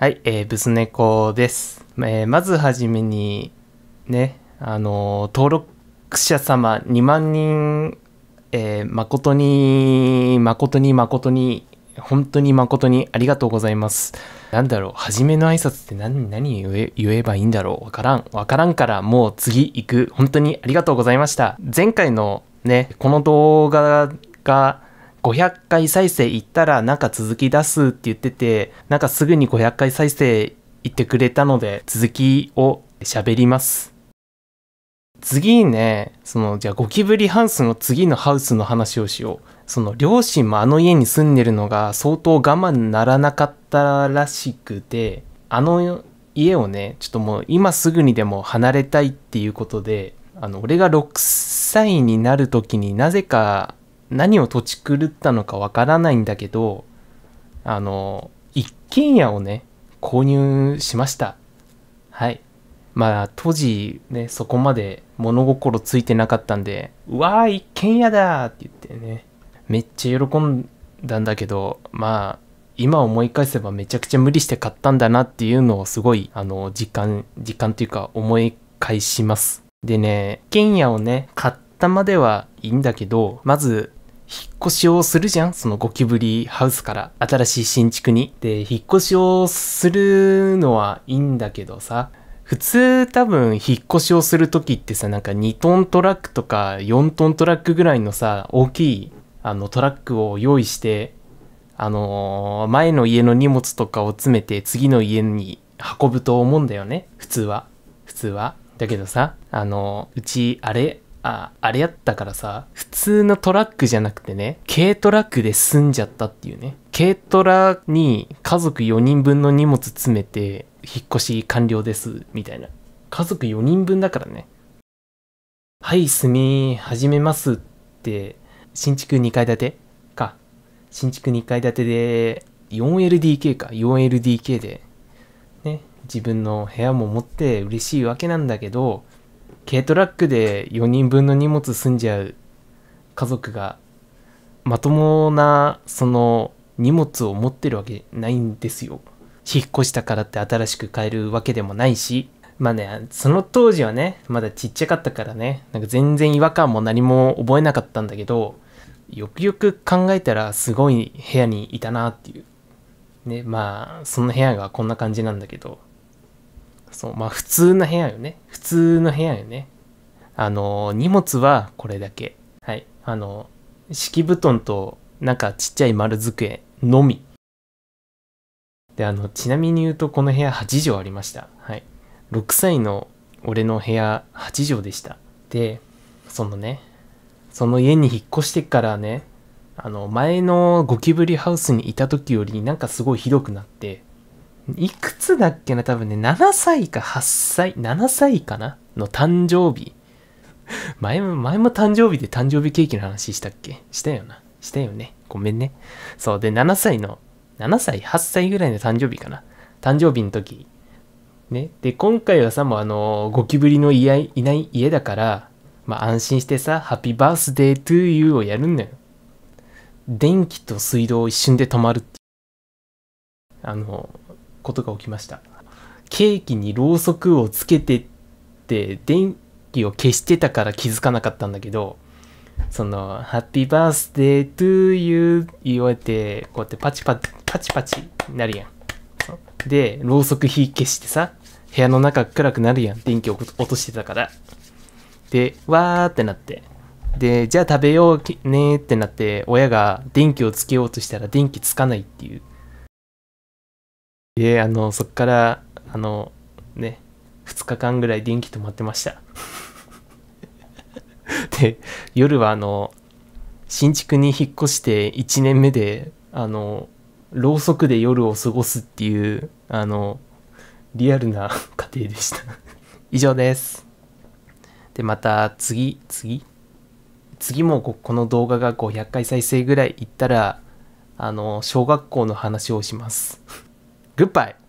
はい、えー、ブス猫です。えー、まずはじめに、ね、あのー、登録者様2万人、えー、誠に、誠に、誠に、本当に誠にありがとうございます。なんだろう、初めの挨拶って何、何言えばいいんだろう。わからん。わからんから、もう次行く。本当にありがとうございました。前回のね、この動画が、500回再生いったらなんか続き出すって言ってて、なんかすぐに500回再生いってくれたので、続きを喋ります。次ね、その、じゃあゴキブリハウスの次のハウスの話をしよう。その、両親もあの家に住んでるのが相当我慢ならなかったらしくて、あの家をね、ちょっともう今すぐにでも離れたいっていうことで、あの、俺が6歳になる時になぜか何を土地狂ったのかわからないんだけど、あの、一軒家をね、購入しました。はい。まあ、当時ね、そこまで物心ついてなかったんで、うわー、一軒家だって言ってね、めっちゃ喜んだんだけど、まあ、今思い返せばめちゃくちゃ無理して買ったんだなっていうのをすごい、あの、実感、実感というか思い返します。でね、一軒家をね、買ったまではいいんだけど、まず引っ越しをするじゃんそのゴキブリハウスから新しい新築に。で、引っ越しをするのはいいんだけどさ、普通多分引っ越しをする時ってさ、なんか2トントラックとか4トントラックぐらいのさ、大きいあのトラックを用意して、あのー、前の家の荷物とかを詰めて次の家に運ぶと思うんだよね、普通は。普通は。だけどさ、あのー、うち、あれ、あ、あれやったからさ、普通のトラックじゃなくてね、軽トラックで済んじゃったっていうね。軽トラに家族4人分の荷物詰めて、引っ越し完了です、みたいな。家族4人分だからね。はい、住み始めますって、新築2階建てか。新築2階建てで、4LDK か。4LDK で、ね、自分の部屋も持って嬉しいわけなんだけど、軽トラックで4人分の荷物済んじゃう家族がまともなその荷物を持ってるわけないんですよ。引っ越したからって新しく買えるわけでもないし。まあね、その当時はね、まだちっちゃかったからね、なんか全然違和感も何も覚えなかったんだけど、よくよく考えたらすごい部屋にいたなっていう。ね、まあ、その部屋がこんな感じなんだけど。そう、まあ普通の部屋よね。普通の部屋よね。あの、荷物はこれだけ。はい。あの、敷布団となんかちっちゃい丸机のみ。で、あの、ちなみに言うとこの部屋8畳ありました。はい。6歳の俺の部屋8畳でした。で、そのね、その家に引っ越してからね、あの、前のゴキブリハウスにいた時よりなんかすごいひどくなって、いくつだっけな多分ね、7歳か8歳、7歳かなの誕生日。前も、前も誕生日で誕生日ケーキの話したっけしたよな。したよね。ごめんね。そう。で、7歳の、7歳、8歳ぐらいの誕生日かな。誕生日の時。ね。で、今回はさ、もうあのゴキブリのいないいない家だから、まあ安心してさ、ハッピーバースデートゥーユーをやるんだよ。電気と水道を一瞬で止まるってあのことが起きました。ケーキにろうそくをつけてって電気を消してたから気づかなかったんだけど、その、ハッピーバースデートゥーユー言われて、こうやってパチパチ、パチパチなるやん。で、ろうそく火消してさ、部屋の中暗くなるやん。電気を落としてたから。で、わーってなって。で、じゃあ食べようねってなって、親が電気をつけようとしたら電気つかないっていう。いえあのそっからあのね2日間ぐらい電気止まってました で夜はあの新築に引っ越して1年目であのろうそくで夜を過ごすっていうあのリアルな 家庭でした 以上ですでまた次次次もこの動画が500回再生ぐらいいったらあの小学校の話をします Goodbye.